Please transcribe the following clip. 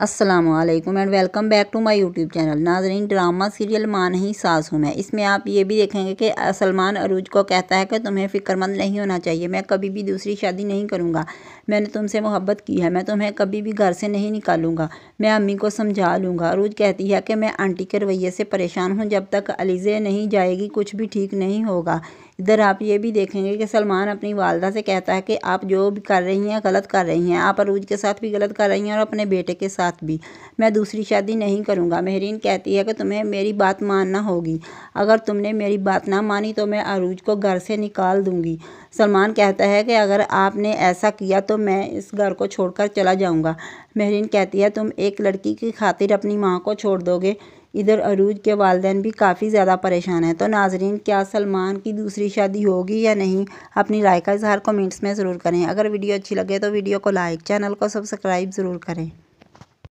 अस्सलाम वालेकुम and welcome back to my YouTube channel नाजरीन ड्रामा सीरियल माँ नहीं सास हूँ मैं इसमें आप ये भी देखेंगे कि सलमान अरूज को कहता है कि तुम्हें फ़िक्रमंद नहीं होना चाहिए मैं कभी भी दूसरी शादी नहीं करूँगा मैंने तुमसे मोहब्बत की है मैं तुम्हें कभी भी घर से नहीं निकालूंगा मैं अम्मी को समझा लूँगा अरूज कहती है कि मैं आंटी के रवैये से परेशान हूँ जब तक अलीज़े नहीं जाएगी कुछ भी ठीक नहीं होगा इधर आप ये भी देखेंगे कि सलमान अपनी वालदा से कहता है कि आप जो भी कर रही हैं गलत कर रही हैं आप अरूज के साथ भी गलत कर रही हैं और अपने बेटे के साथ भी मैं दूसरी शादी नहीं करूँगा महरीन कहती है कि तुम्हें मेरी बात मानना होगी अगर तुमने मेरी बात ना मानी तो मैं अरूज को घर से निकाल दूँगी सलमान कहता है कि अगर आपने ऐसा किया तो मैं इस घर को छोड़कर चला जाऊँगा महरीन कहती है तुम एक लड़की की खातिर अपनी माँ को छोड़ दोगे इधर अरूज के वालदेन भी काफ़ी ज़्यादा परेशान हैं तो नाजरीन क्या सलमान की दूसरी शादी होगी या नहीं अपनी राय का इजहार कमेंट्स में ज़रूर करें अगर वीडियो अच्छी लगे तो वीडियो को लाइक चैनल को सब्सक्राइब ज़रूर करें